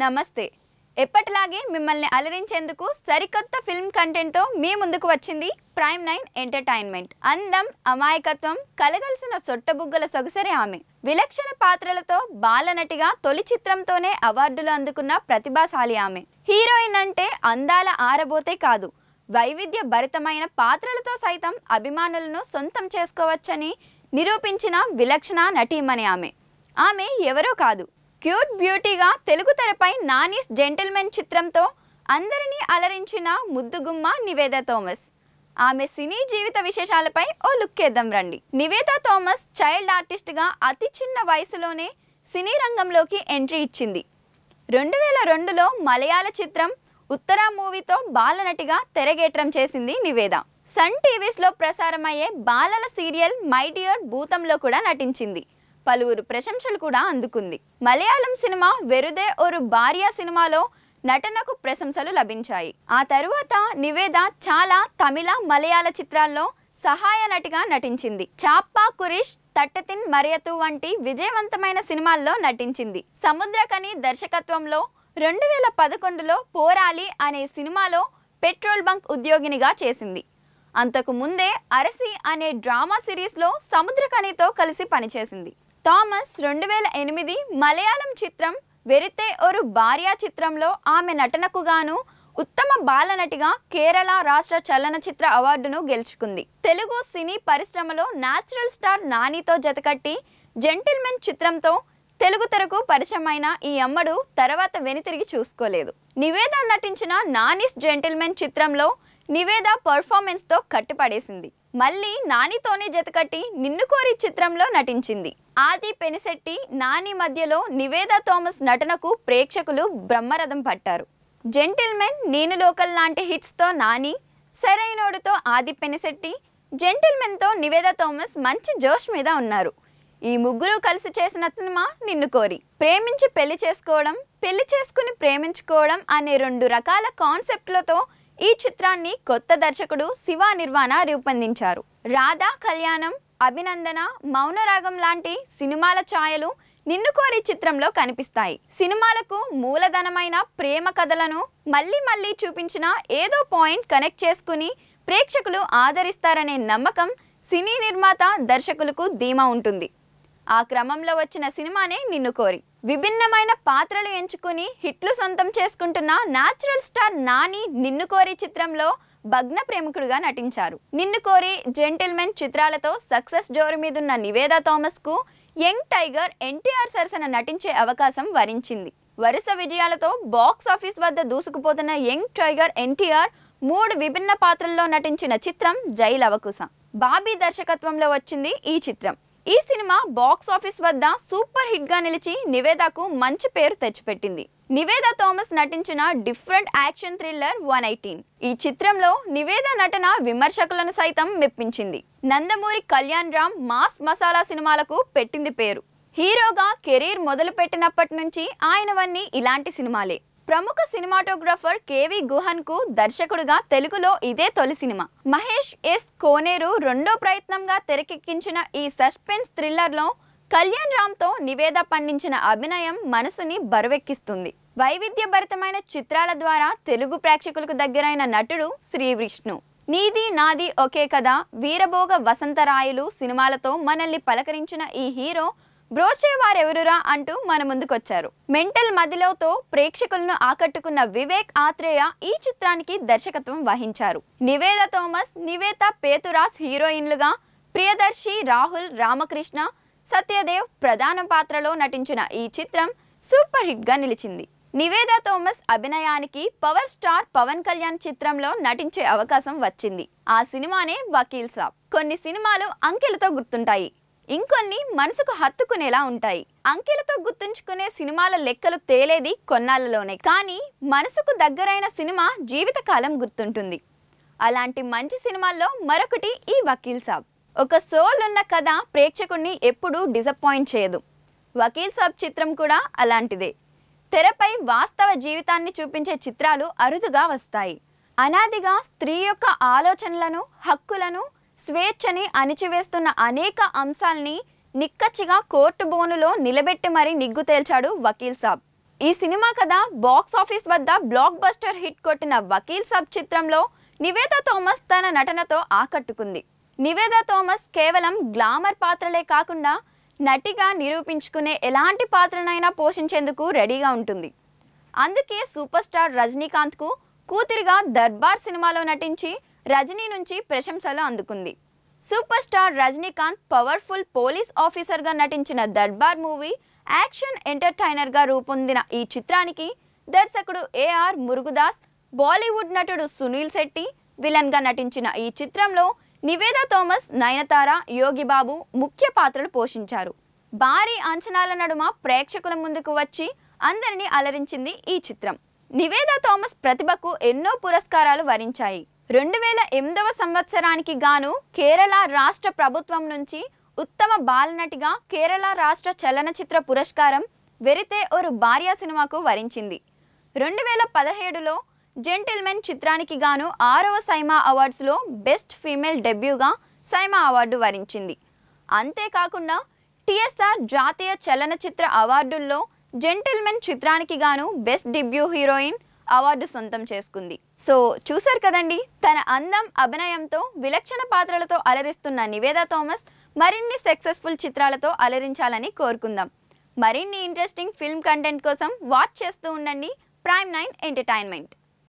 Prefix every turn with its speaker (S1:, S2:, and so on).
S1: నమస్తే ఎప్పటిలాగే మిమ్మల్ని అలరించేందుకు సరికొత్త ఫిల్మ్ కంటెంట్తో మీ ముందుకు వచ్చింది ప్రైమ్ నైన్ ఎంటర్టైన్మెంట్ అందం అమాయకత్వం కలగలిసిన సొట్టబుగ్గల సొగసరే ఆమె విలక్షణ పాత్రలతో బాలనటిగా తొలి చిత్రంతోనే అవార్డులు అందుకున్న ప్రతిభాశాలి ఆమె హీరోయిన్ అంటే అందాల ఆరబోతే కాదు వైవిధ్య భరితమైన పాత్రలతో సైతం అభిమానులను సొంతం చేసుకోవచ్చని నిరూపించిన విలక్షణ నటీమని ఆమె ఆమె ఎవరో కాదు క్యూట్ బ్యూటీగా తెలుగు తెరపై నానీస్ జెంటిల్మెన్ చిత్రంతో అందరినీ అలరించిన ముద్దుగుమ్మ నివేద థోమస్ ఆమె సినీ జీవిత విశేషాలపై ఓ లుక్కేద్దాం రండి నివేద థోమస్ చైల్డ్ ఆర్టిస్ట్గా అతి చిన్న వయసులోనే సినీ రంగంలోకి ఎంట్రీ ఇచ్చింది రెండు వేల రెండులో మలయాళ చిత్రం ఉత్తర మూవీతో బాలనటిగా తెరగేట్రం చేసింది నివేద సన్ టీవీస్లో ప్రసారమయ్యే బాలల సీరియల్ మై డియర్ భూతంలో కూడా నటించింది పలువురు ప్రశంసలు కూడా అందుకుంది మలయాళం సినిమా వెరుదే ఒరు భార్య సినిమాలో నటనకు ప్రశంసలు లభించాయి ఆ తరువాత నివేద చాలా తమిళ మలయాళ చిత్రాల్లో సహాయ నటిగా నటించింది చాప్పా కురిష్ తట్టతిన్ మరయతు వంటి విజయవంతమైన సినిమాల్లో నటించింది సముద్రకని దర్శకత్వంలో రెండు వేల పదకొండులో పోరాలి అనే సినిమాలో పెట్రోల్ బంక్ ఉద్యోగినిగా చేసింది అంతకు ముందే అరసి అనే డ్రామా సిరీస్లో సముద్రకనితో కలిసి పనిచేసింది థామస్ రెండు వేల ఎనిమిది మలయాళం చిత్రం వెరితే ఒరు భార్యా చిత్రంలో ఆమె నటనకు గాను ఉత్తమ బాలనటిగా కేరళ రాష్ట్ర చలనచిత్ర అవార్డును గెలుచుకుంది తెలుగు సినీ పరిశ్రమలో న్యాచురల్ స్టార్ నానితో జతకట్టి జెంటిల్మెన్ చిత్రంతో తెలుగు తెరకు పరిచయమైన ఈ అమ్మడు తర్వాత వెనుతిరిగి చూసుకోలేదు నివేద నటించిన నానిస్ జెంటిల్మెన్ చిత్రంలో నివేద పర్ఫార్మెన్స్తో కట్టిపడేసింది మళ్ళీ నానితోనే జతకట్టి నిన్ను కోరి చిత్రంలో నటించింది ఆది పెనిశెట్టి నాని మధ్యలో నివేదా థామస్ నటనకు ప్రేక్షకులు బ్రహ్మరథం పట్టారు జెంటిల్మెన్ నేను లోకల్ లాంటి హిట్స్తో నాని సరైనోడుతో ఆది పెనిశెట్టి జెంటిల్మెన్తో నివేదా థామస్ మంచి జోష్ మీద ఉన్నారు ఈ ముగ్గురు కలిసి చేసిన సినిమా నిన్ను కోరి ప్రేమించి పెళ్లి చేసుకోవడం పెళ్లి చేసుకుని ప్రేమించుకోవడం అనే రెండు రకాల కాన్సెప్ట్లతో ఈ చిత్రాన్ని కొత్త దర్శకుడు శివ నిర్వాణ రూపొందించారు రాధా కళ్యాణం అభినందన మౌనరాగం లాంటి సినిమాల ఛాయలు నిన్నుకోరి చిత్రంలో కనిపిస్తాయి సినిమాలకు మూలధనమైన ప్రేమ కథలను మళ్ళీ మళ్ళీ చూపించిన ఏదో పాయింట్ కనెక్ట్ చేసుకుని ప్రేక్షకులు ఆదరిస్తారనే నమ్మకం సినీ నిర్మాత దర్శకులకు ధీమా ఉంటుంది ఆ క్రమంలో వచ్చిన సినిమానే నిన్ను కోరి విభిన్నమైన పాత్రలు ఎంచుకుని హిట్లు సొంతం చేసుకుంటున్న న్యాచురల్ స్టార్ నాని నిన్ను కోరి చిత్రంలో భగ్న ప్రేమికుడుగా నటించారు నిన్ను కోరి జెంటిల్మెన్ చిత్రాలతో సక్సెస్ జోరు మీదున్న నివేదా కు యంగ్ టైగర్ ఎన్టీఆర్ సరసన నటించే అవకాశం వరించింది వరుస విజయాలతో బాక్స్ ఆఫీస్ వద్ద దూసుకుపోతున్న యంగ్ టైగర్ ఎన్టీఆర్ మూడు విభిన్న పాత్రల్లో నటించిన చిత్రం జైలవకుశ బాబీ దర్శకత్వంలో వచ్చింది ఈ చిత్రం ఈ సినిమా బాక్స్ ఆఫీస్ వద్ద సూపర్ హిట్గా నిలిచి నివేదాకు మంచి పేరు తెచ్చిపెట్టింది నివేదా థామస్ నటించిన different action thriller one eighteen ఈ చిత్రంలో నివేదా నటన విమర్శకులను సైతం మెప్పించింది నందమూరి కళ్యాణ్ రామ్ మాస్ మసాలా సినిమాలకు పెట్టింది పేరు హీరోగా కెరీర్ మొదలుపెట్టినప్పటి నుంచి ఆయనవన్నీ ఇలాంటి సినిమాలే ప్రముఖ సినిమాటోగ్రాఫర్ కేవి గుహన్ కు దర్శకుడుగా తెలుగులో ఇదే తొలి సినిమా మహేష్ ఎస్ కోనేరు రెండో ప్రయత్నంగా తెరకెక్కించిన ఈ సస్పెన్స్ థ్రిల్లర్లో కళ్యాణ్ రామ్తో నివేద పండించిన అభినయం మనసుని బరువెక్కిస్తుంది వైవిధ్యభరితమైన చిత్రాల ద్వారా తెలుగు ప్రేక్షకులకు దగ్గరైన నటుడు శ్రీ విష్ణు నీది నాది ఒకే కదా వీరభోగ వసంతరాయులు సినిమాలతో మనల్ని పలకరించిన ఈ హీరో బ్రోచే వారెవరురా అంటూ మన ముందుకొచ్చారు మెంటల్ మదిలోతో ప్రేక్షకులను ఆకట్టుకున్న వివేక్ ఆత్రేయ ఈ చిత్రానికి దర్శకత్వం వహించారు నివేద థోమస్ నివేత పేతురాస్ హీరోయిన్లుగా ప్రియదర్శి రాహుల్ రామకృష్ణ సత్యదేవ్ ప్రధాన పాత్రలో నటించిన ఈ చిత్రం సూపర్ హిట్గా నిలిచింది నివేద థోమస్ అభినయానికి పవర్ స్టార్ పవన్ కళ్యాణ్ చిత్రంలో నటించే అవకాశం వచ్చింది ఆ సినిమానే వకీల్ సాబ్ కొన్ని సినిమాలు అంకెలతో గుర్తుంటాయి ఇంకొన్ని మనసుకు హత్తుకునేలా ఉంటాయి అంకెలతో గుర్తుంచుకునే సినిమాల లెక్కలు తేలేది కొన్నాళ్ళలోనే కానీ మనసుకు దగ్గరైన సినిమా జీవితకాలం గుర్తుంటుంది అలాంటి మంచి సినిమాల్లో మరొకటి ఈ వకీల్ సాబ్ ఒక సోల్ ఉన్న కథ ప్రేక్షకుణ్ణి ఎప్పుడూ డిసప్పాయింట్ చేయదు వకీల్ సాబ్ చిత్రం కూడా అలాంటిదే తెరపై వాస్తవ జీవితాన్ని చూపించే చిత్రాలు అరుదుగా వస్తాయి అనాదిగా స్త్రీ యొక్క ఆలోచనలను హక్కులను స్వేచ్ఛని అణిచివేస్తున్న అనేక అంశాల్ని నిక్కచ్చిగా కోర్టు బోనులో నిలబెట్టి మరీ నిగ్గు తేల్చాడు వకీల్ సాబ్ ఈ సినిమా కథ బాక్స్ ఆఫీస్ వద్ద బ్లాక్ బస్టర్ హిట్ కొట్టిన వకీల్ సాబ్ చిత్రంలో నివేదా థోమస్ తన నటనతో ఆకట్టుకుంది నివేదా థోమస్ కేవలం గ్లామర్ పాత్రలే కాకుండా నటిగా నిరూపించుకునే ఎలాంటి పాత్రనైనా పోషించేందుకు రెడీగా ఉంటుంది అందుకే సూపర్ స్టార్ రజనీకాంత్కు కూతురిగా దర్బార్ సినిమాలో నటించి రజనీ నుంచి ప్రశంసలు అందుకుంది super star Rajinikanth powerful police ఆఫీసర్గా నటించిన దర్బార్ మూవీ యాక్షన్ ఎంటర్టైనర్గా రూపొందిన ఈ చిత్రానికి దర్శకుడు ఏఆర్ మురుగుదాస్ బాలీవుడ్ నటుడు సునీల్ శెట్టి విలన్గా నటించిన ఈ చిత్రంలో నివేదా థోమస్ నయనతార యోగిబాబు ముఖ్య పాత్రలు పోషించారు భారీ అంచనాల నడుమ ప్రేక్షకుల ముందుకు వచ్చి అందరినీ అలరించింది ఈ చిత్రం నివేదా థోమస్ ప్రతిభకు ఎన్నో పురస్కారాలు వరించాయి రెండు వేల ఎనిమిదవ సంవత్సరానికి గాను కేరళ రాష్ట్ర ప్రభుత్వం నుంచి ఉత్తమ బాలనటిగా కేరళ రాష్ట్ర చలనచిత్ర పురస్కారం వెరితే ఒరు భార్యా సినిమాకు వరించింది రెండు వేల పదహేడులో జెంటిల్మెన్ చిత్రానికి గాను ఆరవ సైమా అవార్డ్స్లో బెస్ట్ ఫీమేల్ డెబ్యూగా సైమా అవార్డు వరించింది అంతేకాకుండా టిఎస్ఆర్ జాతీయ చలనచిత్ర అవార్డుల్లో జెంటిల్మెన్ చిత్రానికి గాను బెస్ట్ డెబ్యూ హీరోయిన్ అవార్డు సొంతం చేసుకుంది సో చూశారు కదండి తన అందం అభినయంతో విలక్షణ పాత్రలతో అలరిస్తున్న నివేదా థామస్ మరిన్ని సక్సెస్ఫుల్ చిత్రాలతో అలరించాలని కోరుకుందాం మరిన్ని ఇంట్రెస్టింగ్ ఫిల్మ్ కంటెంట్ కోసం వాచ్ చేస్తూ ఉండండి ప్రైమ్ నైన్ ఎంటర్టైన్మెంట్